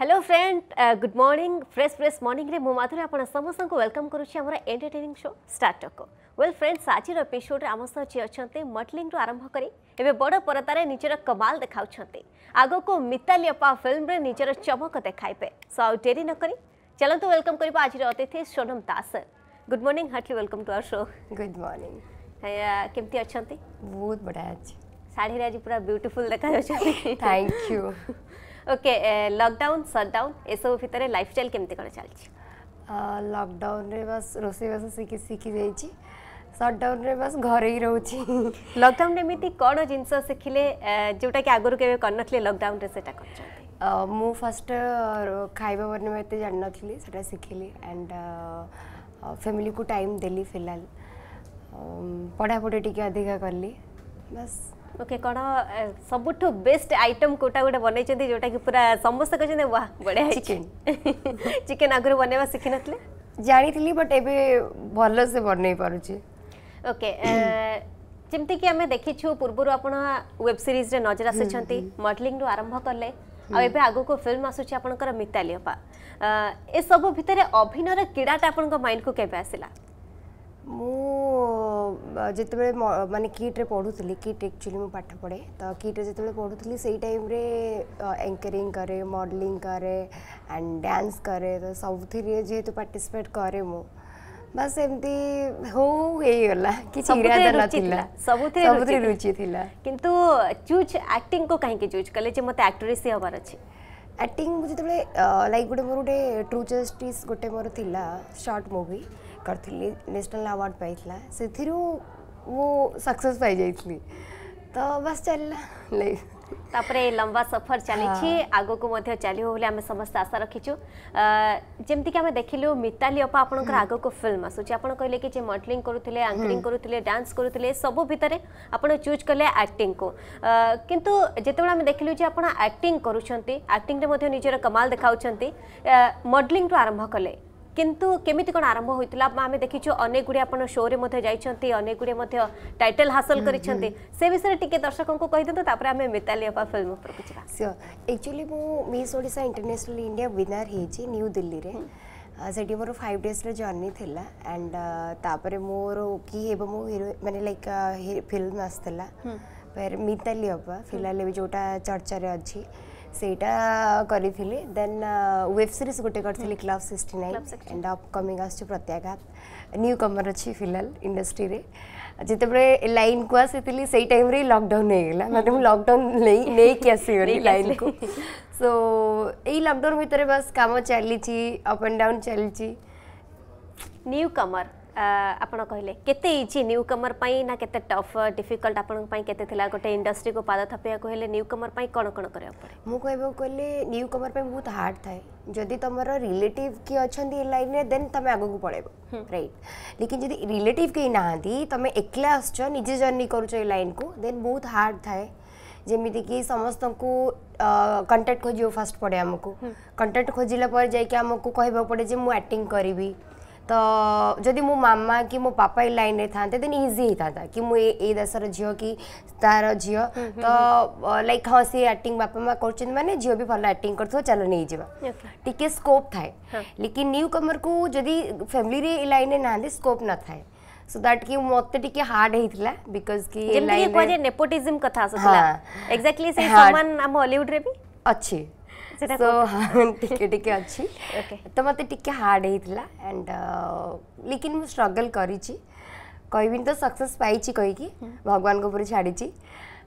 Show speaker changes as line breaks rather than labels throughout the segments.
Hello friend good morning fresh fresh morning रे मु माधुरी समस्त को वेलकम करुच्ची आम एंटरटेनिंग शो स्टार्टअप को वेल फ्रेंड्स आज एपिसोड आम सह जी अच्छा मटलिंग आरंभ कर एवं बड़ परतार निजर कमाल देखा आग को मिताली अपा फिल्म रे निजर चमक देखाइबे सो आउ डेरी नक चलतु वेलकम करवा आज अतिथि Sonam Das good morning heartly welcome to our show good morning केमती अच्छा बहुत बढ़िया अच्छे शाढ़ी आज पूरा ब्यूटीफुल देखा thank you okay lockdown shutdown এসব ভিতরে লাইফস্টাইল কেমতি কোন চলছে
লকডাউন রে বাস রোষেই বাস শিখি
শিখি যাইছি সটডাউন রে বাস ঘরে হি রহুছি লকডাউন রে এমিতি কোন জিনিস শিখিলে যেটা কি আগরু কেবে করনথলে লকডাউন রে সেটা করছ ମୁଁ ଫାଷ୍ଟ
ଖାଇବା ବନେଇବା ଏତେ ଜାଣିନଥିଲି ସେଇଟା ଶିଖିଲି ଆଣ୍ଡ ଫ୍ୟାମିଲିକୁ ଟାଇମ୍ ଦେଲି ଫିଲହାଲ ପଢ଼ାପଢ଼ି ଟିକେ ଅଧିକା କଲି
ବାସ୍ ओके कोन सबुठु बेस्ट आइटम कोटा गोटे बनैछन्ति जोटा कि पूरा समस्त कहछन्ते वाह बढिया चिकन चिकन आगरु बनेबा सिखिनथले
ଜାଣିଥିଲି ବଟ୍ ଏବେ ଭଲସେ ବନେଇ ପାରୁଛି
ଓକେ ଯେମିତିକି ଆମେ ଦେଖିଛୁ ପୂର୍ବରୁ ଆପଣ ୱେବ୍ ସିରିଜ୍ରେ ନଜର ଆସିଛନ୍ତି ମଡେଲିଂରୁ ଆରମ୍ଭ କଲେ ଆଉ ଏବେ ଆଗକୁ ଫିଲ୍ମ ଆସୁଛି ଆପଣଙ୍କର ମିତାଲି ଅପା ଏସବୁ ଭିତରେ ଅଭିନୟର କ୍ରୀଡ଼ାଟା ଆପଣଙ୍କ ମାଇଣ୍ଡକୁ କେବେ ଆସିଲା
ମୁଁ ଯେତେବେଳେ ମାନେ କିଟ୍ରେ ପଢ଼ୁଥିଲି କିଟ୍ ଆକ୍ଚୁଆଲି ମୁଁ ପାଠ ପଢ଼େ ତ କିଟ୍ରେ ଯେତେବେଳେ ପଢ଼ୁଥିଲି ସେଇ ଟାଇମ୍ରେ ଏଙ୍କରିଂ କରେ ମଡ଼େଲିଂ କରେ ଆଣ୍ଡ ଡ୍ୟାନ୍ସ କରେ ତ ସବୁଥିରେ ଯେହେତୁ ପାର୍ଟିସିପେଟ୍ କରେ ମୁଁ ବାସ୍ ଏମିତି ହଉ ହଉ ହେଇଗଲା
କିଛି ଥିଲା ସବୁଥିରେ ସବୁଥିରେ ରୁଚି ଥିଲା କିନ୍ତୁ ଚୁଜ୍ ଆକ୍ଟିଂକୁ କାହିଁକି ଚୁଜ୍ କଲେ ଯେ ମୋତେ ଆକ୍ଟ୍ରେସ୍ ହେବାର ଅଛି ଆକ୍ଟିଂ ମୁଁ ଯେତେବେଳେ
ଲାଇକ୍ ଗୋଟେ ମୋର ଗୋଟେ ଟ୍ରୁଜେଷ୍ଟିସ୍ ଗୋଟେ ମୋର ଥିଲା ସର୍ଟ ମୁଭି କରିଥିଲି ନ୍ୟାସନାଲ୍ ଆୱାର୍ଡ଼ ପାଇଥିଲା ସେଥିରୁ ମୁଁ ସକ୍ସେସ୍ ପାଇଯାଇଥିଲି ତ ବାସ୍ ଚାଲିଲା ଲାଇଫ୍
ତାପରେ ଲମ୍ବା ସଫର ଚାଲିଛି ଆଗକୁ ମଧ୍ୟ ଚାଲିବ ବୋଲି ଆମେ ସମସ୍ତେ ଆଶା ରଖିଛୁ ଯେମିତିକି ଆମେ ଦେଖିଲୁ ମିତାଲି ଅପା ଆପଣଙ୍କର ଆଗକୁ ଫିଲ୍ମ ଆସୁଛି ଆପଣ କହିଲେ କି ଯେ ମଡେଲିଂ କରୁଥିଲେ ଆଙ୍କରିଂ କରୁଥିଲେ ଡ୍ୟାନ୍ସ କରୁଥିଲେ ସବୁ ଭିତରେ ଆପଣ ଚୁଜ୍ କଲେ ଆକ୍ଟିଂକୁ କିନ୍ତୁ ଯେତେବେଳେ ଆମେ ଦେଖିଲୁ ଯେ ଆପଣ ଆକ୍ଟିଂ କରୁଛନ୍ତି ଆକ୍ଟିଂରେ ମଧ୍ୟ ନିଜର କମାଲ ଦେଖାଉଛନ୍ତି ମଡେଲିଂରୁ ଆରମ୍ଭ କଲେ କିନ୍ତୁ କେମିତି କ'ଣ ଆରମ୍ଭ ହୋଇଥିଲା ଆମେ ଦେଖିଛୁ ଅନେକ ଗୁଡ଼ିଏ ଆପଣ ଶୋରେ ମଧ୍ୟ ଯାଇଛନ୍ତି ଅନେକ ଗୁଡ଼ିଏ ମଧ୍ୟ ଟାଇଟେଲ ହାସଲ କରିଛନ୍ତି ସେ ବିଷୟରେ ଟିକେ ଦର୍ଶକଙ୍କୁ କହିଦିଅନ୍ତୁ ତାପରେ ଆମେ ମିତାଲି ଅପା ଫିଲ୍ମ ଉପରକୁ ଯିବା ସିଓର
ଆକ୍ଚୁଆଲି ମୁଁ Miss Odisha international India winner ହେଇଛି ନ୍ୟୁ ଦିଲ୍ଲୀରେ ସେଠି ମୋର ଫାଇଭ୍ ଡେଜ୍ର ଜର୍ଣ୍ଣି ଥିଲା ଆଣ୍ଡ ତାପରେ ମୋର କି ହେବ ମୋ ହିରୋ ମାନେ ଲାଇକ୍ ଫିଲ୍ମ ଆସିଥିଲା ମିତାଲି ଅପା ଫିଲହାଲ ଏବେ ଯେଉଁଟା ଚର୍ଚ୍ଚାରେ ଅଛି ସେଇଟା କରିଥିଲି ଦେନ୍ ୱେବ୍ ସିରିଜ୍ ଗୋଟେ କରିଥିଲି club sixty nine and upcoming ଆସୁଛି ପ୍ରତ୍ୟାଘାତ ନ୍ୟୁ କମର୍ ଅଛି ଫିଲହାଲ ଇଣ୍ଡଷ୍ଟ୍ରିରେ ଯେତେବେଳେ ଲାଇନ୍କୁ ଆସିଥିଲି ସେଇ ଟାଇମ୍ରେ ଲକଡାଉନ୍ ହେଇଗଲା ମାନେ ମୁଁ ଲକଡାଉନ୍ ନେଇ ନେଇକି ଆସିଗଲି ଲାଇନ୍କୁ ସୋ ଏଇ ଲକଡାଉନ୍ ଭିତରେ ବାସ୍ କାମ ଚାଲିଛି ଅପ୍ ଆଣ୍ଡ ଡାଉନ୍ ଚାଲିଛି
ନ୍ୟୁ କମର୍ ଆପଣ କହିଲେ କେତେ ଇଜି ନ୍ୟୁ କମର ପାଇଁ ନା କେତେ ଟଫ୍ ଡିଫିକଲ୍ଟ ଆପଣଙ୍କ ପାଇଁ କେତେ ଥିଲା ଗୋଟେ ଇଣ୍ଡଷ୍ଟ୍ରିକୁ ପାଦ ଥାପିବାକୁ ହେଲେ ନ୍ୟୁ କମର ପାଇଁ କ'ଣ କ'ଣ କରିବାକୁ ପଡ଼େ
ମୁଁ କହିବାକୁ ଗଲେ ନ୍ୟୁ କମର ପାଇଁ ବହୁତ ହାର୍ଡ଼ ଥାଏ ଯଦି ତୁମର ରିଲେଟିଭ୍ କିଏ ଅଛନ୍ତି ଏ ଲାଇନ୍ରେ ଦେନ୍ ତୁମେ ଆଗକୁ ପଳେଇବ ରାଇଟ୍ ଲେକିନ୍ ଯଦି ରିଲେଟିଭ୍ କେହି ନାହାନ୍ତି ତୁମେ ଏକଲା ଆସୁଛ ନିଜେ ଜର୍ଣ୍ଣି କରୁଛ ଏ ଲାଇନ୍କୁ ଦେନ୍ ବହୁତ ହାର୍ଡ଼ ଥାଏ ଯେମିତିକି ସମସ୍ତଙ୍କୁ କଣ୍ଟାକ୍ଟ ଖୋଜିବ ଫାଷ୍ଟ ପଡ଼େ ଆମକୁ କଣ୍ଟାକ୍ଟ ଖୋଜିଲା ପରେ ଯାଇକି ଆମକୁ କହିବାକୁ ପଡ଼େ ଯେ ମୁଁ ଆକ୍ଟିଂ କରିବି तो जदि मो मामा कि मो पापा ए लाइन रे थाते देन इजी होता कि मु ए देशर झील कि तार झील तो लाइक हाँ सी एक्टिंग बापा माँ कर मैंने झील भी भल एक्टिंग कर चल नहीं
जावा
टी स्कोप थाए लेकिन न्यू कमर को जदि फैमिली ए लाइन रे ना स्कोप न थाए सो दैट कि मते टिके हार्ड हेतिला बिकॉज कि जेमति कोजे
नेपोटिज्म कथा आसला
एग्जैक्टली से समान हम हॉलीवुड रे भी अच्छी सो हाँ टी टी अच्छी तो मत टी हार्ड होता एंड लेकिन मुझे स्ट्रगल कर कहबी तो सक्सेस पाई कहीकि हम्म। भगवान को पूरी छाड़ी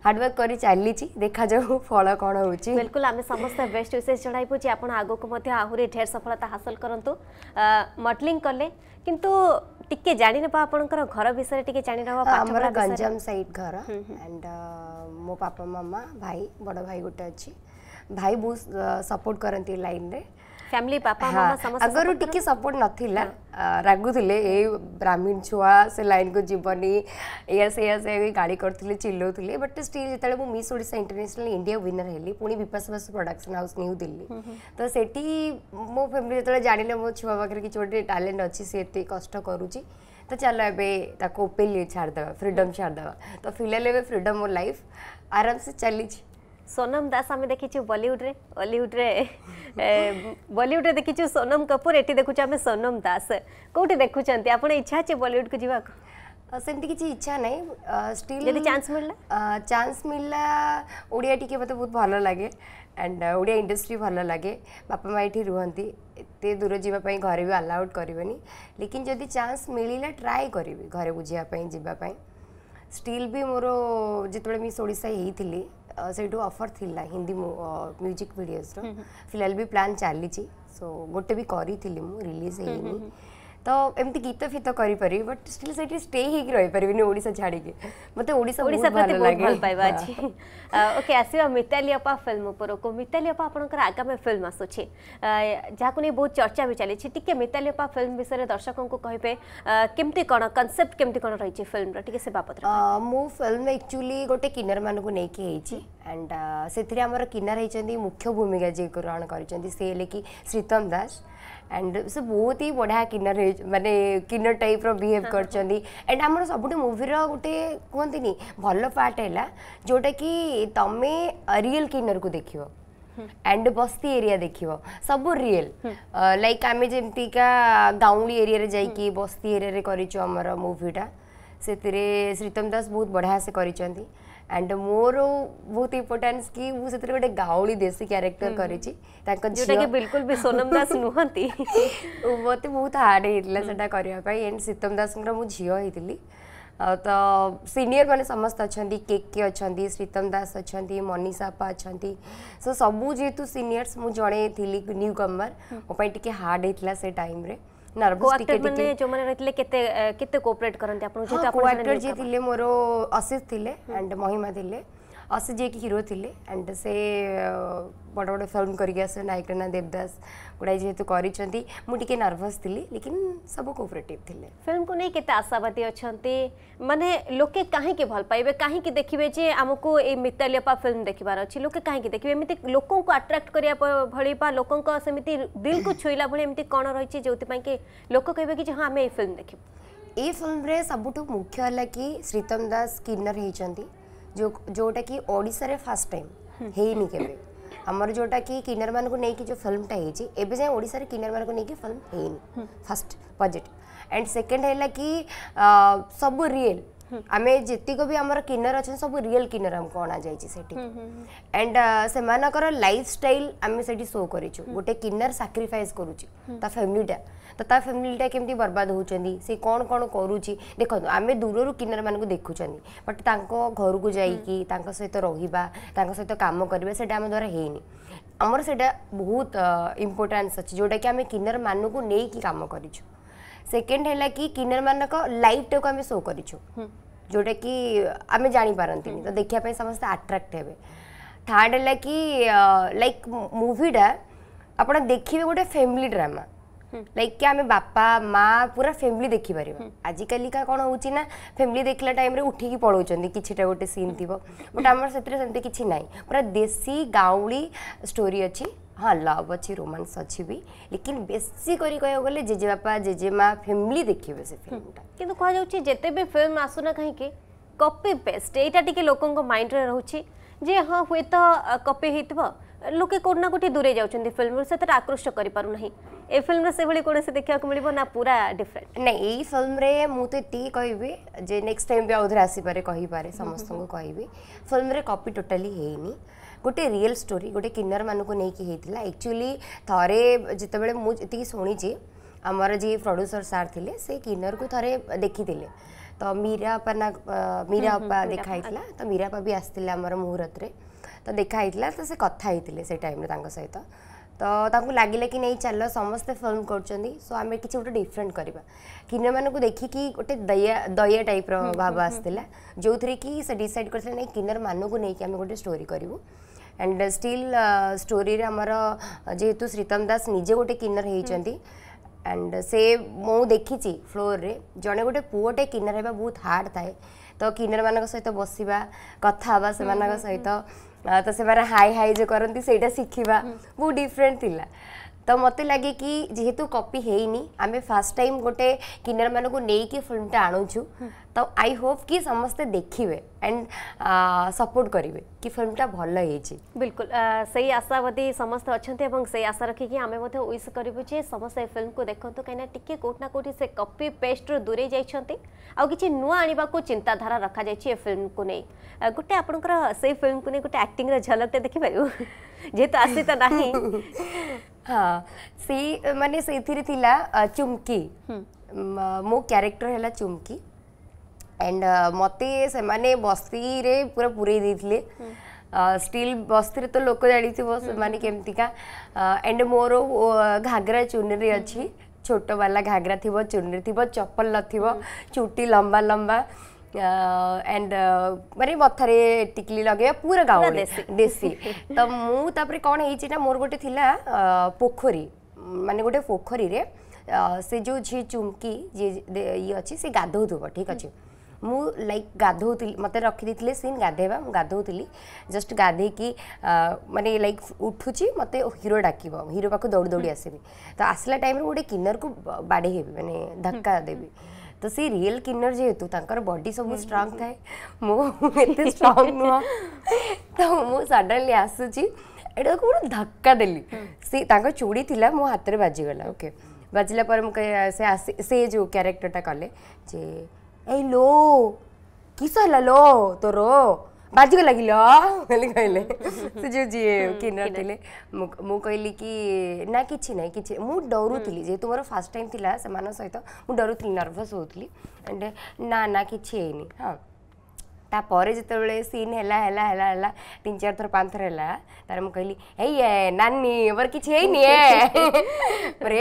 हार्डवर्क कर चली देखा जाऊ फल कौन हो बिल्कुल
आम समस्त बेस्ट विशेष जनइबू जी आप आग को आहरी ढेर सफलता हासिल करूँ मडलिंग कले किंतु टिके जानी नबा आपणकर घर विषय टिके जानी नबा आमर हाँ, गंजाम
साइड घर एंड हम्म, हम्म। uh, मो पापा मामा भाई बड़ भाई गोटे अच्छी ଭାଇ ବହୁତ ସପୋର୍ଟ କରନ୍ତି ଲାଇନ୍ରେ
ଫ୍ୟାମିଲି ବାପା ମାମା ସମସ୍ତେ ଆଗରୁ ଟିକେ
ସପୋର୍ଟ ନଥିଲା ରାଗୁଥିଲେ ଏ ବ୍ରାହ୍ମୀଣ ଛୁଆ ସେ ଲାଇନ୍କୁ ଯିବନି ଏଇଆ ସେଇଆ ସେ ଗାଳି କରୁଥିଲେ ଚିଲଉଥିଲେ ବଟ୍ ଷ୍ଟିଲ୍ ଯେତେବେଳେ ମୁଁ Miss Odisha international India winner ହେଲି ପୁଣି ବିପାସବାସ ପ୍ରଡକ୍ସନ୍ ହାଉସ୍ ନ୍ୟୁ ଦିଲ୍ଲୀ ତ ସେଠି ମୋ ଫ୍ୟାମିଲି ଯେତେବେଳେ ଜାଣିଲେ ମୋ ଛୁଆ ପାଖରେ କିଛି ଗୋଟେ ଟ୍ୟାଲେଣ୍ଟ ଅଛି ସେ ଏତେ କଷ୍ଟ କରୁଛି ତ ଚାଲ ଏବେ ତାକୁ ଓପେଲି ଛାଡ଼ିଦେବା ଫ୍ରିଡ଼ମ୍ ଛାଡ଼ିଦେବା ତ ଫିଲହାଲ ଏବେ ଫ୍ରିଡ଼ମ୍ ମୋ ଲାଇଫ୍
ଆରାମସେ ଚାଲିଛି সোনম দাস আমি দেখিছি বলিউডে বলিউডে বলিউডে দেখিছু সোনম কপুর এটি দেখুছু আমি সোনম দাস কোটি দেখুছেন আপনার ইচ্ছা আছে বলিউড কু যা
ସେମିତି କିଛି ଇଚ୍ଛା ନାହିଁ ଷ୍ଟିଲ୍ ଯଦି ଚାନ୍ସ ମିଳିଲା ଚାନ୍ସ ମିଳିଲା ଓଡ଼ିଆ ଟିକେ ମୋତେ ବହୁତ ଭଲ ଲାଗେ ଆଣ୍ଡ ଓଡ଼ିଆ ଇଣ୍ଡଷ୍ଟ୍ରି ଭଲ ଲାଗେ ବାପା ମା ଏଠି ରୁହନ୍ତି ଏତେ ଦୂର ଯିବା ପାଇଁ ଘରେ ବି ଆଲାଉଡ଼ କରିବେନି ଲେକିନ୍ ଯଦି ଚାନ୍ସ ମିଳିଲା ଟ୍ରାଏ କରିବି ଘରେ ବୁଝିବା ପାଇଁ ଯିବା ପାଇଁ ଷ୍ଟିଲ୍ ବି ମୋର ଯେତେବେଳେ ମିସ୍ ଓଡ଼ିଶା ହେଇଥିଲି ସେଇଠୁ ଅଫର୍ ଥିଲା ହିନ୍ଦୀ ମ୍ୟୁଜିକ୍ ଭିଡ଼ିଓସ୍ର ଫିଲାଲ ବି ପ୍ଲାନ୍ ଚାଲିଛି ସୋ ଗୋଟେ ବି କରିଥିଲି ମୁଁ ରିଲିଜ୍ ହେଇନି তো এমতি গীত ফিত করি পরি বাট স্টিল সেটি স্টে হেই গই রই পরি নি ওড়িশা ছাড়ি গে মানে ওড়িশা বহুত বহুত লাগাইবা জি
ওকে আসি মিতালি আপা ফিল্ম উপর ওকো মিতালি আপা আপনকার আগামে ফিল্ম আসুচি যাহা কোনি বহুত চর্চা হেই চলে ছি ঠিকি মিতালি আপা ফিল্ম বিষয়ে দর্শক কো কইবে কিমতি কোন কনসেপ্ট কিমতি কোন রইছে ফিল্ম রে ঠিকি সে বাপত্র
মু ফিল্মে একচুয়ালি গটে কিনর মানক নেকি হেইচি এন্ড সেটি আমরা কিনর হেইচন্দি মুখ্য ভূমিকা জেই কো করণ করচন্দি সে লেকি শ্রীতম দাস एंड से बहुत ही बढिया किन्नर ମାନେ କିନ୍ନର ଟାଇପ୍ର ବିହେଭ୍ କରିଛନ୍ତି ଆଣ୍ଡ ଆମର ସବୁଠୁ ମୁଭିର ଗୋଟେ କୁହନ୍ତିନି ଭଲ ପାର୍ଟ ହେଲା ଯେଉଁଟାକି ତମେ ରିଏଲ୍ କିନ୍ନରକୁ ଦେଖିବ एंड बस्ती एरिया देख सब रियल लाइक आम जमती का गाँवी एरिया जा बस्ती एरिया करूँ आमर से श्रीतम दास बहुत बढ़िया से करती ଆଣ୍ଡ ମୋର ବହୁତ ଇମ୍ପୋର୍ଟାନ୍ସ କି ମୁଁ ସେଥିରେ ଗୋଟେ ଗାଉଳି ଦେଶୀ କ୍ୟାରେକ୍ଟର କରିଛି ତାଙ୍କ ଝିଅଟାକି ବିଲକୁଲ ବି ସୋନମ ଦାସ ନୁହନ୍ତି ମୋତେ ବହୁତ ହାର୍ଡ ହେଇଥିଲା ସେଟା କରିବା ପାଇଁ ଏଣ୍ଡ ସୀତମ ଦାସଙ୍କର ମୁଁ ଝିଅ ହେଇଥିଲି ତ ସିନିୟର ମାନେ ସମସ୍ତେ ଅଛନ୍ତି କେ କେ ଅଛନ୍ତି ଶ୍ରୀତମ ଦାସ ଅଛନ୍ତି ମନୀଷା ଆପା ଅଛନ୍ତି ସୋ ସବୁ ଯେହେତୁ ସିନିୟର୍ସ ମୁଁ ଜଣେ ଥିଲି ନ୍ୟୁ କମର୍ ମୋ ପାଇଁ ଟିକେ ହାର୍ଡ ହେଇଥିଲା ସେ ଟାଇମ୍ରେ नर्भस टिके टिके
जो माने रहथिले केते केते कोऑपरेट करनते आपण जेते आपण कोऑपरेटर जे थिले
मोर असिस थिले एंड महिमा थिले ସେ ଯିଏକି ହିରୋ ଥିଲେ ଆଣ୍ଡ ସେ ବଡ଼ ବଡ଼ ଫିଲ୍ମ କରିକି ଆସେ ନାୟକ ରାନା ଦେବଦାସ ଗୁଡ଼ାଏ ଯେହେତୁ କରିଛନ୍ତି ମୁଁ ଟିକେ ନର୍ଭସ୍ ଥିଲି ଲେକିନ୍ ସବୁ କୋପରେଟିଭ୍ ଥିଲେ
ଫିଲ୍ମକୁ ନେଇ କେତେ ଆଶାବାଦୀ ଅଛନ୍ତି ମାନେ ଲୋକେ କାହିଁକି ଭଲ ପାଇବେ କାହିଁକି ଦେଖିବେ ଯେ ଆମକୁ ଏଇ ମିତାଲିଅପା ଫିଲ୍ମ ଦେଖିବାର ଅଛି ଲୋକେ କାହିଁକି ଦେଖିବେ ଏମିତି ଲୋକଙ୍କୁ ଆଟ୍ରାକ୍ଟ କରିବା ଭଳି ବା ଲୋକଙ୍କ ସେମିତି ଦିଲ୍କୁ ଛୁଇଁଲା ଭଳି ଏମିତି କ'ଣ ରହିଛି ଯେଉଁଥିପାଇଁ କି ଲୋକ କହିବେ କି ଯେ ହଁ ଆମେ ଏଇ ଫିଲ୍ମ ଦେଖିବୁ ଏଇ
ଫିଲ୍ମରେ ସବୁଠୁ ମୁଖ୍ୟ ହେଲା କି ଶ୍ରୀତମ ଦାସ କିନ୍ନର ହେଇଛନ୍ତି जो जोटा कि ओडार फास्ट टाइम होनी केवे आमर जोटा कि किन्नर मान नहीं जो फिल्मटा होती जाए ओडार किन्नर मान नहीं फिल्म होनी फास्ट बजेट एंड सेकेंड है कि सब रियल आम जितक भी आम किन्नर अच्छा सब रियल किन्नर आमको अणाई एंड से लाइफ स्टाइल आम से शो करोटे किन्नर साक्रिफाइस फैमिली फैमिलीटा ତ ତା ଫ୍ୟାମିଲିଟା କେମିତି ବର୍ବାଦ ହେଉଛନ୍ତି ସେ କ'ଣ କ'ଣ କରୁଛି ଦେଖନ୍ତୁ ଆମେ ଦୂରରୁ କିନ୍ନରମାନଙ୍କୁ ଦେଖୁଛନ୍ତି ବଟ୍ ତାଙ୍କ ଘରକୁ ଯାଇକି ତାଙ୍କ ସହିତ ରହିବା ତାଙ୍କ ସହିତ କାମ କରିବା ସେଇଟା ଆମ ଦ୍ୱାରା ହେଇନି ଆମର ସେଇଟା ବହୁତ ଇମ୍ପୋର୍ଟାନ୍ସ ଅଛି ଯେଉଁଟାକି ଆମେ କିନ୍ନରମାନଙ୍କୁ ନେଇକି କାମ କରିଛୁ ସେକେଣ୍ଡ ହେଲା କି କିନ୍ନରମାନଙ୍କ ଲାଇଫ୍ଟାକୁ ଆମେ ଶୋ କରିଛୁ ଯେଉଁଟାକି ଆମେ ଜାଣିପାରନ୍ତିନି ତ ଦେଖିବା ପାଇଁ ସମସ୍ତେ ଆଟ୍ରାକ୍ଟ ହେବେ ଥାର୍ଡ଼ ହେଲା କି ଲାଇକ୍ ମୁଭିଟା ଆପଣ ଦେଖିବେ ଗୋଟେ ଫ୍ୟାମିଲି ଡ୍ରାମା ଲାଇକ୍ କି ଆମେ ବାପା ମା ପୁରା ଫ୍ୟାମିଲି ଦେଖିପାରିବା ଆଜିକାଲିକା କ'ଣ ହେଉଛି ନା ଫ୍ୟାମିଲି ଦେଖିଲା ଟାଇମ୍ରେ ଉଠିକି ପଳାଉଛନ୍ତି କିଛିଟା ଗୋଟେ ସିନ୍ ଥିବ ବଟ୍ ଆମର ସେଥିରେ ସେମିତି କିଛି ନାହିଁ ପୁରା ଦେଶୀ ଗାଉଁଳି ଷ୍ଟୋରି ଅଛି ହଁ ଲଭ୍ ଅଛି ରୋମାନ୍ସ ଅଛି ବି ଲେକିନ୍ ବେଶୀ କରି କହିବାକୁ ଗଲେ ଜେଜେବାପା ଜେଜେମା ଫ୍ୟାମିଲି ଦେଖିବେ ସେ
ଫିଲ୍ମଟା କିନ୍ତୁ କୁହାଯାଉଛି ଯେତେ ବି ଫିଲ୍ମ ଆସୁନା କାହିଁକି କପି ପେଷ୍ଟ ଏଇଟା ଟିକେ ଲୋକଙ୍କ ମାଇଣ୍ଡରେ ରହୁଛି ଯେ ହଁ ହୁଏତ କପି ହେଇଥିବ ଲୋକେ କେଉଁଠି ନା କେଉଁଠି ଦୂରେଇ ଯାଉଛନ୍ତି ଫିଲ୍ମରୁ ସେତେଟା ଆକୃଷ୍ଟ କରିପାରୁନାହିଁ ଏ ଫିଲ୍ମରେ ସେଭଳି କୌଣସି ଦେଖିବାକୁ ମିଳିବ ନା ପୁରା ଡିଫରେଣ୍ଟ ନାଇଁ ଏଇ ଫିଲ୍ମରେ ମୁଁ ତ
ଏତିକି କହିବି ଯେ ନେକ୍ସଟ ଟାଇମ୍ ବି ଆଉଥରେ ଆସିପାରେ କହିପାରେ ସମସ୍ତଙ୍କୁ କହିବି ଫିଲ୍ମରେ କପି ଟୋଟାଲି ହେଇନି ଗୋଟେ ରିଏଲ୍ ଷ୍ଟୋରି ଗୋଟେ କିନ୍ନରମାନଙ୍କୁ ନେଇକି ହେଇଥିଲା ଆକ୍ଚୁଆଲି ଥରେ ଯେତେବେଳେ ମୁଁ ଯେତିକି ଶୁଣିଛି ଆମର ଯିଏ ପ୍ରଡ୍ୟୁସର ସାର୍ ଥିଲେ ସେ କିନ୍ନରକୁ ଥରେ ଦେଖିଥିଲେ ତ ମୀରା ଅପା ନା ମୀରା ଅପା ଦେଖା ହେଇଥିଲା ତ ମୀରା ଅପା ବି ଆସିଥିଲେ ଆମର ମୁହୂର୍ତ୍ତରେ ତ ଦେଖା ହେଇଥିଲା ତ ସେ କଥା ହେଇଥିଲେ ସେ ଟାଇମ୍ରେ ତାଙ୍କ ସହିତ ତ ତାଙ୍କୁ ଲାଗିଲା କି ନେଇ ଚାଲ ସମସ୍ତେ ଫିଲ୍ମ କରୁଛନ୍ତି ସୋ ଆମେ କିଛି ଗୋଟେ ଡିଫରେଣ୍ଟ କରିବା କିନ୍ନରମାନଙ୍କୁ ଦେଖିକି ଗୋଟେ ଦୟା ଦୟା ଟାଇପ୍ର ଭାବ ଆସିଥିଲା ଯେଉଁଥିରେ କି ସେ ଡିସାଇଡ଼୍ କରିଥିଲେ ନାଇଁ କିନ୍ନରମାନଙ୍କୁ ନେଇକି ଆମେ ଗୋଟେ ଷ୍ଟୋରି କରିବୁ ଆଣ୍ଡ ଷ୍ଟିଲ୍ ଷ୍ଟୋରିରେ ଆମର ଯେହେତୁ ଶ୍ରୀତମ ଦାସ ନିଜେ ଗୋଟେ କିନ୍ନର ହେଇଛନ୍ତି ଆଣ୍ଡ ସେ ମୁଁ ଦେଖିଛି ଫ୍ଲୋର୍ରେ ଜଣେ ଗୋଟେ ପୁଅଟେ କିନ୍ନର ହେବା ବହୁତ ହାର୍ଡ଼ ଥାଏ ତ କିନ୍ନରମାନଙ୍କ ସହିତ ବସିବା କଥା ହେବା ସେମାନଙ୍କ ସହିତ ତ ସେମାନେ ହାଇ ହାଇ ଯେ କରନ୍ତି ସେଇଟା ଶିଖିବା ବହୁତ ଡିଫରେଣ୍ଟ ଥିଲା ତ ମୋତେ ଲାଗେ କି ଯେହେତୁ କପି ହେଇନି ଆମେ ଫାର୍ଷ୍ଟ ଟାଇମ୍ ଗୋଟେ କିନ୍ନରମାନଙ୍କୁ ନେଇକି ଫିଲ୍ମଟା ଆଣୁଛୁ ତ आई होप कि समस्ते देखिए एंड सपोर्ट करेंगे कि फिल्म टा भल हो
बिल्कुल से आशावादी समस्त अच्छा से आशा रखिक आम ओश करूँ जे समस्त फिल्म को देखते कहीं टी कौटना कौटी से कपि पेस्ट रू दूरे जाती नुआ आने चिंताधारा रखा जाए फिल्म को नहीं गोटे आपंकर फिल्म को नहीं गोटे आक्टिंग झलकटे देखिपार जेहेतु आसी तो ना
ହଁ ସେଇ ମାନେ ସେଇଥିରେ ଥିଲା ଚୁମକି ମୋ କ୍ୟାରେକ୍ଟର ହେଲା ଚୁମକି ଆଣ୍ଡ ମୋତେ ସେମାନେ ବସ୍ତିରେ ପୁରା ପୁରେଇ ଦେଇଥିଲେ स्टिल बस्ती तो लोक जानी सेमतीका एंड मोर घाघरा चुनरी अच्छी छोट वाला घाघरा थी चुनरी थी चप्पल न थी चुटी लंबा लंबा एंड माने मथारे टिकली लगे पूरा गाँव देसी तो मुझे कौन हो मोर गोटे पोखरी मानने गोटे पोखरी से जो झी चुमकी ये अच्छी से गाधोव ठीक अच्छे ମୁଁ ଲାଇକ୍ ଗାଧୋଉଥିଲି ମୋତେ ରଖିଦେଇଥିଲେ ସିନ୍ ଗାଧେଇବା ମୁଁ ଗାଧୋଉଥିଲି ଜଷ୍ଟ ଗାଧେଇକି ମାନେ ଲାଇକ୍ ଉଠୁଛି ମୋତେ ହିରୋ ଡାକିବ ହିରୋ ପାଖକୁ ଦୌଡ଼ି ଦୌଡ଼ି ଆସିବି ତ ଆସିଲା ଟାଇମ୍ରେ ଗୋଟେ କିନ୍ନରକୁ ବାଡ଼େଇ ହେବି ମାନେ ଧକ୍କା ଦେବି ତ ସେ ରିଏଲ୍ କିନ୍ନର ଯେହେତୁ ତାଙ୍କର ବଡି ସବୁ ଷ୍ଟ୍ରଙ୍ଗ ଥାଏ ମୋ ଏତେ ଷ୍ଟ୍ରଙ୍ଗ ନୁହଁ ତ ମୁଁ ସଡନଲି ଆସୁଛି ଏଟାକୁ ମୁଁ ଧକ୍କା ଦେଲି ସେ ତାଙ୍କ ଚୁଡ଼ି ଥିଲା ମୋ ହାତରେ ବାଜିଗଲା ଓକେ ବାଜିଲା ପରେ ମୁଁ ସେ ସେ ଯେଉଁ କ୍ୟାରେକ୍ଟରଟା କଲେ ଯେ ଏଇ ଲୋ କିସ ହେଲା ଲୋ ତୋର ବାଜିକୁ ଲାଗିଲ ବୋଲି କହିଲେ ସେ ଯେଉଁ ଯିଏ କିନ୍ନର ଥିଲେ ମୁଁ କହିଲି କି ନା କିଛି ନାହିଁ କିଛି ମୁଁ ଡରୁଥିଲି ଯେହେତୁ ମୋର ଫାର୍ଷ୍ଟ ଟାଇମ୍ ଥିଲା ସେମାନଙ୍କ ସହିତ ମୁଁ ଡରୁଥିଲି ନର୍ଭସ୍ ହେଉଥିଲି ଆଣ୍ଡ ନା ନା କିଛି ହେଇନି ହଁ ତାପରେ ଯେତେବେଳେ ସିନ୍ ହେଲା ହେଲା ହେଲା ହେଲା ତିନି ଚାରି ଥର ପାଞ୍ଚ ଥର ହେଲା ତାପରେ ମୁଁ କହିଲି ହେଇ ଏ ନାନୀ ମୋର କିଛି ହେଇନି ଏ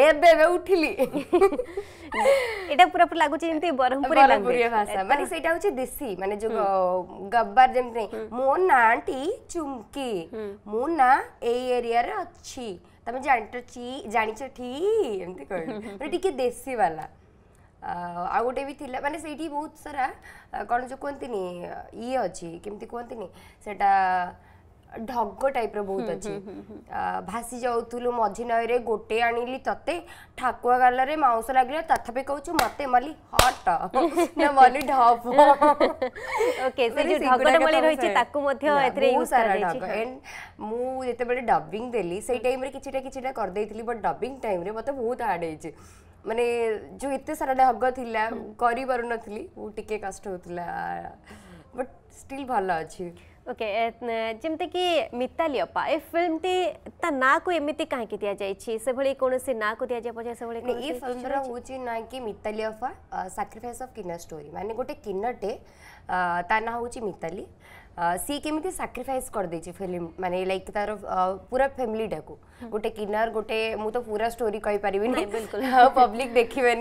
ଏବେ ଏବେ ଉଠିଲି ଏଇଟା ପୁରା ପୁରା ଲାଗୁଛି ଯେମିତି ବ୍ରହ୍ମପୁରୀ ଭାଷା ମାନେ ସେଇଟା ହଉଛି ଦେଶୀ ମାନେ ଯୋଉ ଗବ୍ବାର ଯେମିତି ମୋ ନାଁଟି ଚୁମକି ମୋ ନାଁ ଏଇ ଏରିଆରେ ଅଛି ତମେ ଜାଣିଛ ଜାଣିଛ ଠି ଏମିତି କହିଲି ମାନେ ଟିକେ ଦେଶୀ ବାଲା ଆଉ ଗୋଟେ ବି ଥିଲା ମାନେ ସେଇଠି ବହୁତ ସାରା କ'ଣ ଯେଉଁ କୁହନ୍ତିନି ଇଏ ଅଛି କେମିତି କୁହନ୍ତିନି ସେଇଟା ଢଗ ଟାଇପ୍ର ବହୁତ ଅଛି ଭାସି ଯାଉଥିଲୁ ମଝି ନଈରେ ଗୋଟେ ଆଣିଲି ତତେ ଠାକୁଆ ଗାଲରେ ମାଉଁସ ଲାଗିଲା ତଥାପି କହୁଛୁ ମତେ ମଲି ହଟ ମଲି ଢପ ଓକେ
ସେ ଯୋଉ ଢଗଟା ମଲି ରହିଛି ତାକୁ ମଧ୍ୟ ଏଥିରେ ୟୁଜ କରାଯାଇଛି
ଏଣ୍ଡ ମୁଁ ଯେତେବେଳେ ଡବିଂ ଦେଲି ସେଇ ଟାଇମରେ କିଛିଟା କିଛିଟା କରିଦେଇଥିଲି ବଟ୍ ଡବିଂ ଟାଇମରେ ମତେ ବହୁତ ହାର୍ଡ ହେଇଛି ମାନେ ଯେଉଁ ଏତେ ସାରାଟା ହଗ ଥିଲା କରିପାରୁନଥିଲି ମୁଁ ଟିକେ କଷ୍ଟ ହେଉଥିଲା ବଟ୍ ଷ୍ଟିଲ୍ ଭଲ ଅଛି
ଓକେ ଯେମିତିକି ମିତାଲି ଅପା ଏ ଫିଲ୍ମଟି ତା ନାଁକୁ ଏମିତି କାହିଁକି ଦିଆଯାଇଛି ସେଭଳି କୌଣସି ନାଁକୁ ଦିଆଯିବା ପଛେ ସେଭଳି ଏ ଫିଲ୍ମର ହେଉଛି
ନାଁ କି ମିତାଲି ଅଫା ସାକ୍ରିଫାଇସ୍ ଅଫ୍ କିନ୍ନର ଷ୍ଟୋରି ମାନେ ଗୋଟେ କିନ୍ନରଟେ ତା ନାଁ ହେଉଛି ମିତାଲି सी केमी साक्रिफाइस करदे फिल्म माने लाइक तार पूरा फैमिली टाक गोटे किन्नर गोटे मुझे पूरा स्टोरी कही पारि बिल्कुल पब्लिक देखिए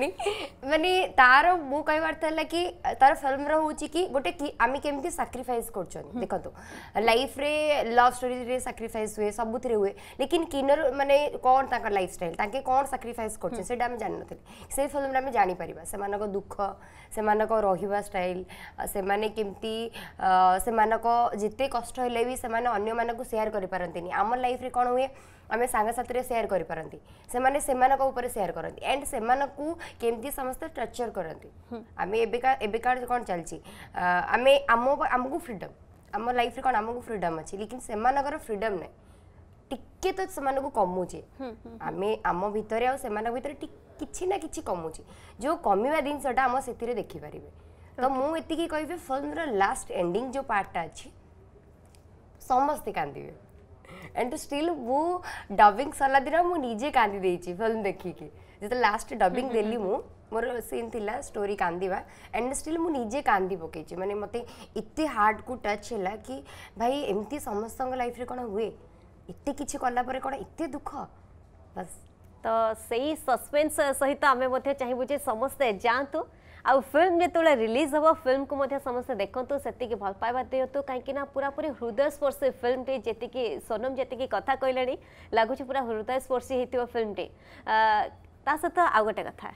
माने तार मो कहबार कि तार फिल्म हूँ कि गोटे आम केमी साक्रिफाइस कर देखो लाइफ रे लव स्टोरी रे साक्रिफाइस हुए सबुत हुए लेकिन किनर माने कौन तांकर लाइफ स्टाइल तांके कौन साक्रिफाइस कर जान नी से फिल्म आम जापर से दुख से मानक रहा स्टाइल से केमती से ଯେତେ କଷ୍ଟ ହେଲେ ବି ସେମାନେ ଅନ୍ୟମାନଙ୍କୁ ସେୟାର କରିପାରନ୍ତିନି ଆମ ଲାଇଫ୍ରେ କ'ଣ ହୁଏ ଆମେ ସାଙ୍ଗସାଥିରେ ସେୟାର କରିପାରନ୍ତି ସେମାନେ ସେମାନଙ୍କ ଉପରେ ସେୟାର କରନ୍ତି ଆଣ୍ଡ ସେମାନଙ୍କୁ କେମିତି ସମସ୍ତେ ଟର୍ଚର୍ କରନ୍ତି ଆମେ ଏବେକା ଏବେକା କ'ଣ ଚାଲିଛି ଆମେ ଆମ ଆମକୁ ଫ୍ରିଡ଼ମ୍ ଆମ ଲାଇଫ୍ରେ କ'ଣ ଆମକୁ ଫ୍ରିଡ଼ମ୍ ଅଛି ଲେକିନ୍ ସେମାନଙ୍କର ଫ୍ରିଡ଼ମ୍ ନାହିଁ ଟିକେ ତ ସେମାନଙ୍କୁ କମୁଛି ଆମେ ଆମ ଭିତରେ ଆଉ ସେମାନଙ୍କ ଭିତରେ କିଛି ନା କିଛି କମୁଛି ଯେଉଁ କମିବା ଜିନିଷଟା ଆମ ସେଥିରେ ଦେଖିପାରିବେ ତ ମୁଁ ଏତିକି କହିବି ଫିଲ୍ମର ଲାଷ୍ଟ ଏଣ୍ଡିଂ ଯେଉଁ ପାର୍ଟଟା ଅଛି ସମସ୍ତେ କାନ୍ଦିବେ ଆଣ୍ଡ ଷ୍ଟିଲ୍ ମୁଁ ଡବିଂ ସରିଲା ଦିନ ମୁଁ ନିଜେ କାନ୍ଦି ଦେଇଛି ଫିଲ୍ମ ଦେଖିକି ଯେତେବେଳେ ଲାଷ୍ଟ ଡବିଂ ଦେଲି ମୁଁ ମୋର ସିନ୍ ଥିଲା ଷ୍ଟୋରି କାନ୍ଦିବା ଆଣ୍ଡ ଷ୍ଟିଲ୍ ମୁଁ ନିଜେ କାନ୍ଦି ପକାଇଛି ମାନେ ମୋତେ ଏତେ ହାର୍ଟକୁ ଟଚ୍ ହେଲା କି ଭାଇ ଏମିତି ସମସ୍ତଙ୍କ ଲାଇଫ୍ରେ କ'ଣ ହୁଏ ଏତେ କିଛି କଲା ପରେ କ'ଣ ଏତେ ଦୁଃଖ
ବାସ୍ ତ ସେଇ ସସ୍ପେନ୍ସ ସହିତ ଆମେ ମଧ୍ୟ ଚାହିଁବୁ ଯେ ସମସ୍ତେ ଯାଆନ୍ତୁ ଆଉ ଫିଲ୍ମ ଯେତେବେଳେ ରିଲିଜ୍ ହେବ ଫିଲ୍ମକୁ ମଧ୍ୟ ସମସ୍ତେ ଦେଖନ୍ତୁ ସେତିକି ଭଲ ପାଇବା ଦିଅନ୍ତୁ କାହିଁକିନା ପୁରାପୁରି ହୃଦୟସ୍ପର୍ଶୀ ଫିଲ୍ମଟି ଯେତିକି ସୋନମ ଯେତିକି କଥା କହିଲେଣି ଲାଗୁଛି ପୁରା ହୃଦୟସ୍ପର୍ଶୀ ହେଇଥିବ ଫିଲ୍ମଟି ତା ସହିତ ଆଉ ଗୋଟେ କଥା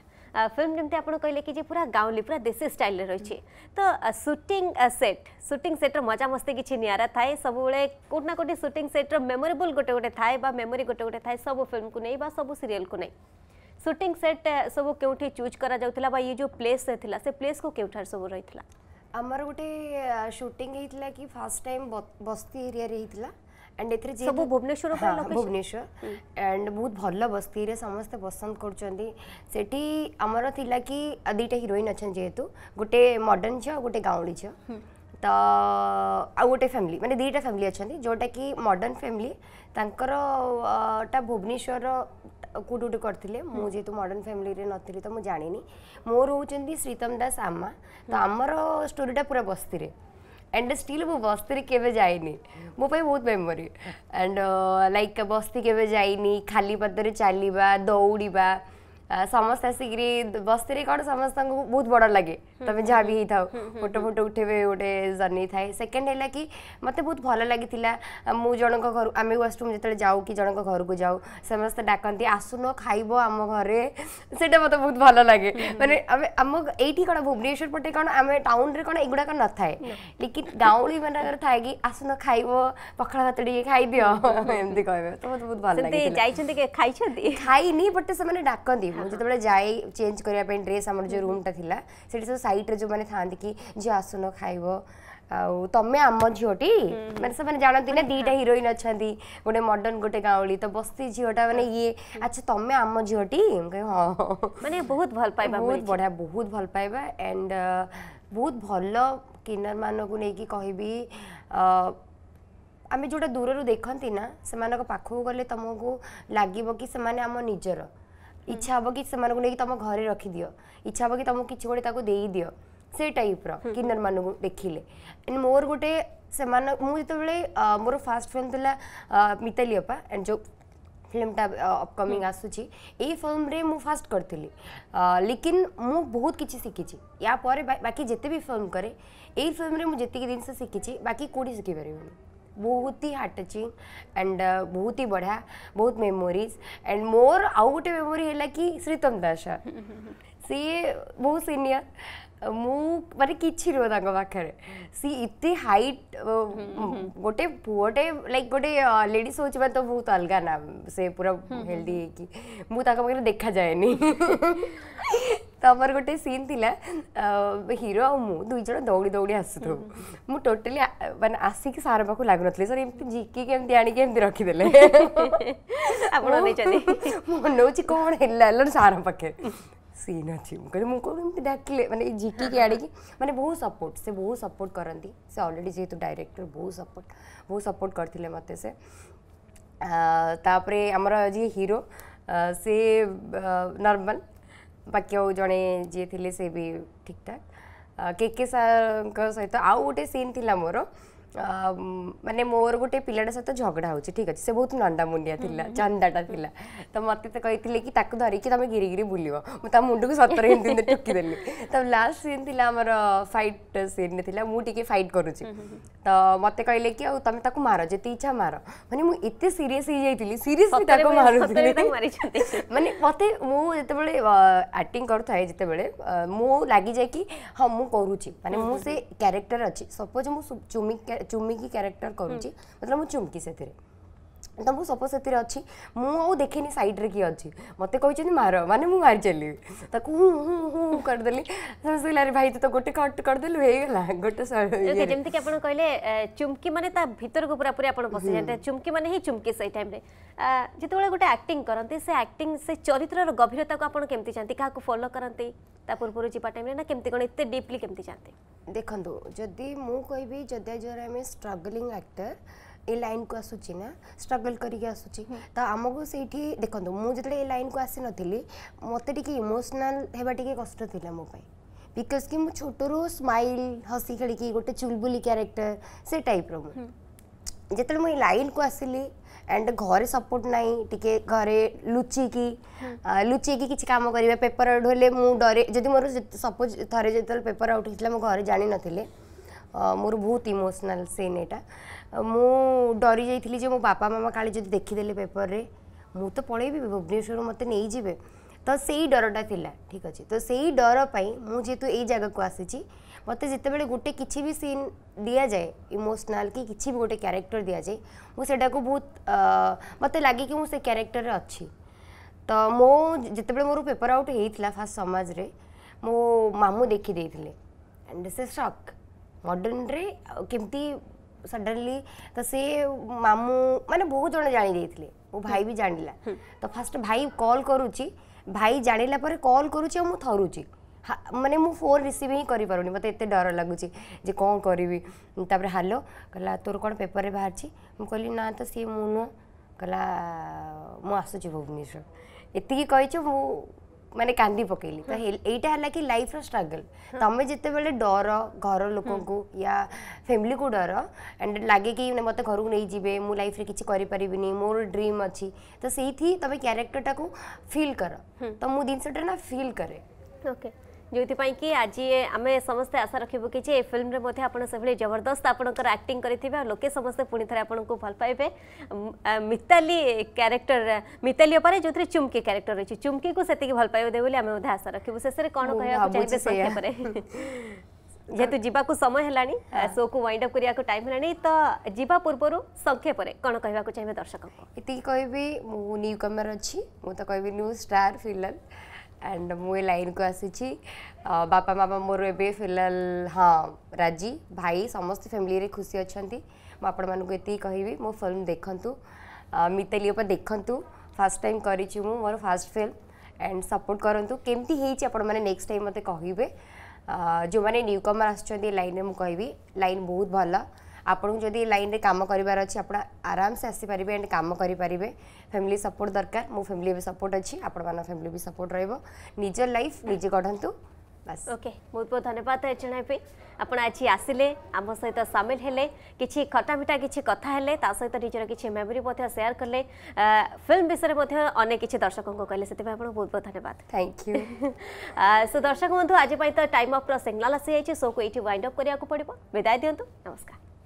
ଫିଲ୍ମ ଯେମିତି ଆପଣ କହିଲେ କି ଯେ ପୁରା ଗାଉଁଲି ପୁରା ଦେଶୀ ଷ୍ଟାଇଲ୍ରେ ରହିଛି ତ ସୁଟିଂ ସେଟ୍ ସୁଟିଂ ସେଟ୍ର ମଜାମସ୍ତି କିଛି ନିଆରା ଥାଏ ସବୁବେଳେ କେଉଁଠି ନା କେଉଁଠି ସୁଟିଂ ସେଟ୍ର ମେମୋରେବୁଲ୍ ଗୋଟେ ଗୋଟେ ଥାଏ ବା ମେମୋରି ଗୋଟେ ଗୋଟେ ଥାଏ ସବୁ ଫିଲ୍ମକୁ ନେଇ ବା ସବୁ ସିରିଏଲ୍କୁ ନେଇ ସୁଟିଂ ସେଟ୍ ସବୁ କେଉଁଠି ଚୁଜ୍ କରାଯାଉଥିଲା ବା ଇଏ ଯେଉଁ ପ୍ଲେସ୍ ଥିଲା ସେ ପ୍ଲେସ୍କୁ କେଉଁଠାରେ ସବୁ ରହିଥିଲା
ଆମର ଗୋଟେ ସୁଟିଂ ହେଇଥିଲା କି ଫାର୍ଷ୍ଟ ଟାଇମ୍ ବସ୍ତି ଏରିଆରେ ହେଇଥିଲା ଆଣ୍ଡ ଏଥିରେ ସବୁ ଭୁବନେଶ୍ୱର ଭୁବନେଶ୍ୱର ଆଣ୍ଡ ବହୁତ ଭଲ ବସ୍ତିରେ ସମସ୍ତେ ପସନ୍ଦ କରୁଛନ୍ତି ସେଠି ଆମର ଥିଲା କି ଦୁଇଟା ହିରୋଇନ୍ ଅଛନ୍ତି ଯେହେତୁ ଗୋଟେ ମଡ଼ର୍ଣ୍ଣ ଝିଅ ଆଉ ଗୋଟେ ଗାଉଁଳି ଝିଅ ତ ଆଉ ଗୋଟେ ଫ୍ୟାମିଲି ମାନେ ଦୁଇଟା ଫ୍ୟାମିଲି ଅଛନ୍ତି ଯେଉଁଟାକି ମଡ଼ର୍ଣ୍ଣ ଫ୍ୟାମିଲି ତାଙ୍କର ଟା ଭୁବନେଶ୍ୱର କେଉଁଠି ଗୋଟେ କରିଥିଲେ ମୁଁ ଯେହେତୁ ମଡ଼ର୍ଣ୍ଣ ଫ୍ୟାମିଲିରେ ନଥିଲି ତ ମୁଁ ଜାଣିନି ମୋ ରହୁଛନ୍ତି ଶ୍ରୀତମ ଦାସ ଆମା ତ ଆମର ଷ୍ଟୋରିଟା ପୁରା ବସ୍ତିରେ एंड स्टिल मु बस्ती केवे जाए मो बहुत मेमोरी एंड लाइक बस्ती केवे जाइनी खाली पदर चलवा दौड़ा समस्त आसिक बस्ती कौन समस्त बहुत बड़ लगे તમે ଯାହା ବି ହେଇଥାଉ ଫଟୋ ଫଟୋ ଉଠେଇବେ ଗୋଟେ ଜର୍ନି ଥାଏ ସେକେଣ୍ଡ ହେଲା କି ମୋତେ ବହୁତ ଭଲ ଲାଗିଥିଲା ମୁଁ ଜଣଙ୍କ ଘରୁ ଆମେ ୱାସରୁମ୍ ଯେତେବେଳେ ଯାଉ କି ଜଣଙ୍କ ଘରକୁ ଯାଉ ସମସ୍ତେ ଡାକନ୍ତି ଆସୁନ ଖାଇବ ଆମ ଘରେ ସେଇଟା ମୋତେ ବହୁତ ଭଲ ଲାଗେ ମାନେ ଆମେ ଆମ ଏଇଠି କ'ଣ ଭୁବନେଶ୍ୱର ପଟେ କ'ଣ ଆମେ ଟାଉନରେ କ'ଣ ଏଗୁଡ଼ାକ ନଥାଏ ଲେକିନ୍ ଗାଉଁଳି ମାନଙ୍କର ଥାଏ କି ଆସୁନ ଖାଇବ ପଖାଳ ଭାତ ଟିକେ ଖାଇଦିଅ ଏମିତି କହିବେ ତ ମୋତେ ବହୁତ ଭଲ ଲାଗେ ଯାଇଛନ୍ତି ଖାଇଛନ୍ତି ଖାଇନି ବଟ୍ ସେମାନେ ଡାକନ୍ତି ମୁଁ ଯେତେବେଳେ ଯାଏ ଚେଞ୍ଜ କରିବା ପାଇଁ ଡ୍ରେସ୍ ଆମର ଯେଉଁ ରୁମ୍ଟା ଥିଲା ସେଠି ସବୁ ଫାଇଟ୍ରେ ଯେଉଁମାନେ ଥାଆନ୍ତି କି ଝିଅ ଆସୁନ ଖାଇବ ଆଉ ତମେ ଆମ ଝିଅଟି ମାନେ ସେମାନେ ଜାଣନ୍ତି ନା ଦୁଇଟା ହିରୋଇନ୍ ଅଛନ୍ତି ଗୋଟେ ମଡର୍ଣ୍ଣ ଗୋଟେ ଗାଉଁଳି ତ ବସ୍ତି ଝିଅଟା ମାନେ ଇଏ ଆଚ୍ଛା ତମେ ଆମ ଝିଅଟି ମୁଁ କହିବି ହଁ ମାନେ ବହୁତ ଭଲ ପାଇବା ବହୁତ ବଢ଼ିଆ ବହୁତ ଭଲ ପାଇବା ଆଣ୍ଡ ବହୁତ ଭଲ କିନ୍ନରମାନଙ୍କୁ ନେଇକି କହିବି ଆମେ ଯେଉଁଟା ଦୂରରୁ ଦେଖନ୍ତି ନା ସେମାନଙ୍କ ପାଖକୁ ଗଲେ ତମକୁ ଲାଗିବ କି ସେମାନେ ଆମ ନିଜର ଇଚ୍ଛା ହେବ କି ସେମାନଙ୍କୁ ନେଇକି ତମ ଘରେ ରଖିଦିଅ ଇଚ୍ଛା ହେବ କି ତମକୁ କିଛି ଗୋଟେ ତାକୁ ଦେଇଦିଅ ସେ ଟାଇପ୍ର କିନ୍ନରମାନଙ୍କୁ ଦେଖିଲେ ମୋର ଗୋଟେ ସେମାନେ ମୁଁ ଯେତେବେଳେ ମୋର ଫାର୍ଷ୍ଟ ଫିଲ୍ମ ଥିଲା ମିତାଲି ଅପା ଆଣ୍ଡ ଯେଉଁ ଫିଲ୍ମଟା ଅପକମିଂ ଆସୁଛି ଏଇ ଫିଲ୍ମରେ ମୁଁ ଫାଷ୍ଟ କରିଥିଲି ଲେକିନ୍ ମୁଁ ବହୁତ କିଛି ଶିଖିଛି ୟା ପରେ ବାକି ଯେତେ ବି ଫିଲ୍ମ କରେ ଏଇ ଫିଲ୍ମରେ ମୁଁ ଯେତିକି ଜିନିଷ ଶିଖିଛି ବାକି କେଉଁଠି ଶିଖିପାରିବିନି बहुत ही हार्ट टचिंग एंड बहुत ही बढ़िया बहुत मेमोरीज एंड मोर आउ गोटे मेमोरी है कि श्रीतम दास सी बहुत सिनियर ମୁଁ ମାନେ କିଛି ନୁହଁ ତାଙ୍କ ପାଖରେ ସିଏ ଏତେ ହାଇଟ୍ ଗୋଟେ ପୁଅଟେ ଲାଇକ୍ ଗୋଟେ ଲେଡ଼ିସ୍ ହେଉଛି ମାନେ ତ ବହୁତ ଅଲଗା ନା ସେ ପୁରା ହେଲ୍ଦି ହେଇକି ମୁଁ ତାଙ୍କ ପାଖରେ ଦେଖାଯାଏନି ତ ଆମର ଗୋଟେ ସିନ୍ ଥିଲା ହିରୋ ଆଉ ମୁଁ ଦୁଇ ଜଣ ଦୌଡ଼ି ଦୌଡ଼ି ଆସୁଥିଲୁ ମୁଁ ଟୋଟାଲି ମାନେ ଆସିକି ସାର୍ ପାଖକୁ ଲାଗୁନଥିଲି ସାର୍ ଏମିତି ଝିକିକି ଏମିତି ଆଣିକି ଏମିତି ରଖିଦେଲେ
ଆପଣ ନେଇଛନ୍ତି
ମନଉଛି କ'ଣ ହେଲା ହେଲାଣି ସାର୍ ପାଖରେ ସିନ୍ ଅଛି ମୁଁ କହିଲି ମୁଁ କ'ଣ ଏମିତି ଡାକିଲେ ମାନେ ଏଇ ଝିକିକି ଆଣିକି ମାନେ ବହୁତ ସପୋର୍ଟ ସେ ବହୁତ ସପୋର୍ଟ କରନ୍ତି ସେ ଅଲରେଡ଼ି ଯେହେତୁ ଡାଇରେକ୍ଟର ବହୁତ ସପୋର୍ଟ ବହୁତ ସପୋର୍ଟ କରିଥିଲେ ମୋତେ ସେ ତାପରେ ଆମର ଯିଏ ହିରୋ ସେ ନର୍ମାଲ ବାକି ଆଉ ଜଣେ ଯିଏ ଥିଲେ ସେ ବି ଠିକ୍ ଠାକ୍ କେ କେ ସାର୍ଙ୍କ ସହିତ ଆଉ ଗୋଟେ ସିନ୍ ଥିଲା ମୋର ମାନେ ମୋର ଗୋଟେ ପିଲାଟା ସହିତ ଝଗଡ଼ା ହେଉଛି ଠିକ୍ ଅଛି ସେ ବହୁତ ନଣ୍ଡାମୁଣ୍ଡିଆ ଥିଲା ଚନ୍ଦାଟା ଥିଲା ତ ମୋତେ ତ କହିଥିଲେ କି ତାକୁ ଧରିକି ତମେ ଗିରି ଗିରି ବୁଲିବ ମୁଁ ତା ମୁଣ୍ଡକୁ ସତରେ ଏମିତି ଟେକିଦେଲି ତ ଲାଷ୍ଟ ସିନ୍ ଥିଲା ଆମର ଫାଇଟ୍ ସିନ୍ରେ ଥିଲା ମୁଁ ଟିକେ ଫାଇଟ୍ କରୁଛି ତ ମୋତେ କହିଲେ କି ଆଉ ତମେ ତାକୁ ମାର ଯେତେ ଇଚ୍ଛା ମାର ମାନେ ମୁଁ ଏତେ ସିରିୟସ୍ ହେଇଯାଇଥିଲି ସିରିୟସ୍ଲି ତାକୁ ମାରୁଥିଲି ମାନେ ମୋତେ ମୁଁ ଯେତେବେଳେ ଆକ୍ଟିଂ କରୁଥାଏ ଯେତେବେଳେ ମୁଁ ଲାଗିଯାଏ କି ହଁ ମୁଁ କରୁଛି ମାନେ ମୁଁ ସେ କ୍ୟାରେକ୍ଟର ଅଛି ସପୋଜ୍ ମୁଁ ଚୁମି चुम्मी की क्यारेक्टर करूँ हम्म। मतलब मुझे चुमकी से ତ ମୁଁ ସପୋଜ୍ ସେଥିରେ ଅଛି ମୁଁ ଆଉ ଦେଖେନି ସାଇଡ଼୍ରେ କିଏ ଅଛି ମୋତେ କହିଛନ୍ତି ମାର ମାନେ ମୁଁ ମାରି ଚାଲିବି ତାକୁ ହୁଁ ହୁଁ ହୁଁ କରିଦେଲି ସମସ୍ତେ କହିଲେ ଭାଇ ତୁ ତ ଗୋଟେ କଟ୍ କରିଦେଲୁ ହେଇଗଲା ଗୋଟେ ଯେମିତିକି
ଆପଣ କହିଲେ ଚୁମ୍କି ମାନେ ତା ଭିତରକୁ ପୁରା ପୁରାପୁରି ଆପଣ ପଶିଯାଆନ୍ତି ଚୁମ୍କି ମାନେ ହିଁ ଚୁମ୍କି ସେଇ ଟାଇମ୍ରେ ଯେତେବେଳେ ଗୋଟେ ଆକ୍ଟିଂ କରନ୍ତି ସେ ଆକ୍ଟିଂ ସେ ଚରିତ୍ରର ଗଭୀରତାକୁ ଆପଣ କେମିତି ଯାଆନ୍ତି କାହାକୁ ଫଲୋ କରନ୍ତି ତା ପୂର୍ବରୁ ଯିବା ଟାଇମ୍ରେ ନା କେମିତି କ'ଣ ଏତେ ଡିପ୍ଲି କେମିତି ଯାଆନ୍ତି
ଦେଖନ୍ତୁ ଯଦି ମୁଁ କହିବି ଯଦି ଜଣେ ଆମେ ଷ୍ଟ୍ରଗଲିଂ ଆକ୍ଟର ଏ ଲାଇନ୍କୁ ଆସୁଛି ନା ଷ୍ଟ୍ରଗଲ୍ କରିକି ଆସୁଛି ତ ଆମକୁ ସେଇଠି ଦେଖନ୍ତୁ ମୁଁ ଯେତେବେଳେ ଏ ଲାଇନ୍କୁ ଆସିନଥିଲି ମୋତେ ଟିକେ ଇମୋସନାଲ୍ ହେବା ଟିକେ କଷ୍ଟ ଥିଲା ମୋ ପାଇଁ ବିକଜ୍ କି ମୁଁ ଛୋଟରୁ ସ୍ମାଇଲ୍ ହସି ଖେଳିକି ଗୋଟେ ଚୁଲବୁଲି କ୍ୟାରେକ୍ଟର ସେ ଟାଇପ୍ର ମୁଁ ଯେତେବେଳେ ମୁଁ ଏ ଲାଇନ୍କୁ ଆସିଲି ଆଣ୍ଡ ଘରେ ସପୋର୍ଟ ନାହିଁ ଟିକେ ଘରେ ଲୁଚିକି ଲୁଚିକି କିଛି କାମ କରିବା ପେପର୍ ଆଉଟ୍ ହେଲେ ମୁଁ ଡରେ ଯଦି ମୋର ସପୋଜ୍ ଥରେ ଯେତେବେଳେ ପେପର୍ ଆଉଟ୍ ହେଇଥିଲା ମୋ ଘରେ ଜାଣିନଥିଲେ ମୋର ବହୁତ ଇମୋସନାଲ୍ ସିନ୍ ଏଇଟା ମୁଁ ଡରି ଯାଇଥିଲି ଯେ ମୋ ବାପା ମାମା କାଳେ ଯଦି ଦେଖିଦେଲେ ପେପରରେ ମୁଁ ତ ପଳେଇବି ଭୁବନେଶ୍ୱରରୁ ମୋତେ ନେଇଯିବେ ତ ସେଇ ଡରଟା ଥିଲା ଠିକ୍ ଅଛି ତ ସେଇ ଡର ପାଇଁ ମୁଁ ଯେହେତୁ ଏଇ ଜାଗାକୁ ଆସିଛି ମୋତେ ଯେତେବେଳେ ଗୋଟେ କିଛି ବି ସିନ୍ ଦିଆଯାଏ ଇମୋସନାଲ୍ କି କିଛି ବି ଗୋଟେ କ୍ୟାରେକ୍ଟର ଦିଆଯାଏ ମୁଁ ସେଟାକୁ ବହୁତ ମୋତେ ଲାଗେ କି ମୁଁ ସେ କ୍ୟାରେକ୍ଟରରେ ଅଛି ତ ମୋ ଯେତେବେଳେ ମୋର ପେପର ଆଉଟ୍ ହେଇଥିଲା ଫାର୍ଷ୍ଟ ସମାଜରେ ମୋ ମାମୁଁ ଦେଖିଦେଇଥିଲେ ଆଣ୍ଡ ସେ ସକ୍ ମଡ଼ର୍ଣ୍ଣରେ କେମିତି सडनली तर मामू माने बहुत जण जाणी मी जाणला भाई फास्ट भल करू भाणलापे कल करू आम थरुती मे मी फोन रिसि ही करते डर लागुची जे कं करि तापर हॅलो कला तोर कं पेपरे बाहेरची कली ना तर सी मला मी भुवनेश्वर एतीके म ମାନେ କାନ୍ଦି ପକେଇଲି ତ ଏଇଟା ହେଲା କି ଲାଇଫ୍ର ଷ୍ଟ୍ରଗଲ୍ ତମେ ଯେତେବେଳେ ଡର ଘର ଲୋକଙ୍କୁ ୟା ଫ୍ୟାମିଲିକୁ ଡର ଆଣ୍ଡ ଲାଗେ କି ମୋତେ ଘରକୁ ନେଇଯିବେ ମୁଁ ଲାଇଫ୍ରେ କିଛି କରିପାରିବିନି ମୋର ଡ୍ରିମ୍ ଅଛି ତ ସେଇଠି ତମେ କ୍ୟାରେକ୍ଟରଟାକୁ ଫିଲ୍ କର ତ ମୁଁ ଜିନିଷଟା ନା ଫିଲ୍ କରେ
ଓକେ ଯେଉଁଥିପାଇଁ କି ଆଜି ଆମେ ସମସ୍ତେ ଆଶା ରଖିବୁ କି ଯେ ଏ ଫିଲ୍ମରେ ମଧ୍ୟ ଆପଣ ସେଭଳି ଜବରଦସ୍ତ ଆପଣଙ୍କର ଆକ୍ଟିଂ କରିଥିବେ ଆଉ ଲୋକେ ସମସ୍ତେ ପୁଣି ଥରେ ଆପଣଙ୍କୁ ଭଲ ପାଇବେ ମିତାଲି କ୍ୟାରେକ୍ଟର ମିତାଲି ଉପରେ ଯେଉଁଥିରେ ଚୁମ୍କି କ୍ୟାରେକ୍ଟର ରହିଛି ଚୁମ୍କିକୁ ସେତିକି ଭଲ ପାଇବେ ବୋଲି ଆମେ ମଧ୍ୟ ଆଶା ରଖିବୁ ଶେଷରେ କ'ଣ କହିବାକୁ ଚାହିଁବେ ସଂଖ୍ୟା ପରେ ଯେହେତୁ ଯିବାକୁ ସମୟ ହେଲାଣି ଶୋକୁ ୱାଇଣ୍ଡ ଅପ୍ କରିବାକୁ ଟାଇମ୍ ହେଲାଣି ତ ଯିବା ପୂର୍ବରୁ ସଂକ୍ଷେପରେ କ'ଣ କହିବାକୁ ଚାହିଁବେ ଦର୍ଶକଙ୍କୁ
ଏତିକି କହିବି ମୁଁ ନ୍ୟୁ କମର୍ ଅଛି ମୁଁ ତ କହିବି ନ୍ୟୁ ଷ୍ଟାର୍ ଫିଲର एंड मुझे लाइन को आसी बापा मामा मोर ए फिलहाल हाँ राजी भाई समस्त फैमिली खुशी अच्छा मुझे कहि मो फिल्म देखु मिताली उप देखु फास्ट टाइम कर मोर फास्ट फिल्म एंड सपोर्ट करूँ केमती होने नेक्स्ट टाइम मत कहे जो मैंने न्यू कमर आस लाइन में मुझे लाइन बहुत भल ଆପଣଙ୍କୁ ଯଦି ଏ ଲାଇନ୍ରେ କାମ କରିବାର ଅଛି ଆପଣ ଆରାମସେ ଆସିପାରିବେ ଆଣ୍ଡ କାମ କରିପାରିବେ ଫ୍ୟାମିଲି ସପୋର୍ଟ ଦରକାର ମୋ ଫ୍ୟାମିଲି ଏବେ ସପୋର୍ଟ ଅଛି ଆପଣମାନଙ୍କ ଫ୍ୟାମିଲି ବି ସପୋର୍ଟ ରହିବ ନିଜ ଲାଇଫ୍ ନିଜେ ଗଢ଼ନ୍ତୁ
ବାସ୍ ଓକେ ବହୁତ ବହୁତ ଧନ୍ୟବାଦ ଜଣାଇବା ପାଇଁ ଆପଣ ଆଜି ଆସିଲେ ଆମ ସହିତ ସାମିଲ ହେଲେ କିଛି ଖଟାମିଠା କିଛି କଥା ହେଲେ ତା ସହିତ ନିଜର କିଛି ମେମୋରି ମଧ୍ୟ ସେୟାର କଲେ ଫିଲ୍ମ ବିଷୟରେ ମଧ୍ୟ ଅନେକ କିଛି ଦର୍ଶକଙ୍କୁ କହିଲେ ସେଥିପାଇଁ ଆପଣଙ୍କୁ ବହୁତ ବହୁତ ଧନ୍ୟବାଦ ଥ୍ୟାଙ୍କ ୟୁ ସୋ ଦର୍ଶକ ବନ୍ଧୁ ଆଜି ପାଇଁ ତ ଟାଇମ୍ ଅଫ୍ର ସିଗ୍ନାଲ୍ ଆସିଯାଇଛି ସୋକୁ ଏଇଠି ୱାଇଣ୍ଡ ଅପ୍ କରିବାକୁ ପଡ଼ିବ ବିଦାୟ ଦିଅନ୍ତୁ ନମସ୍କାର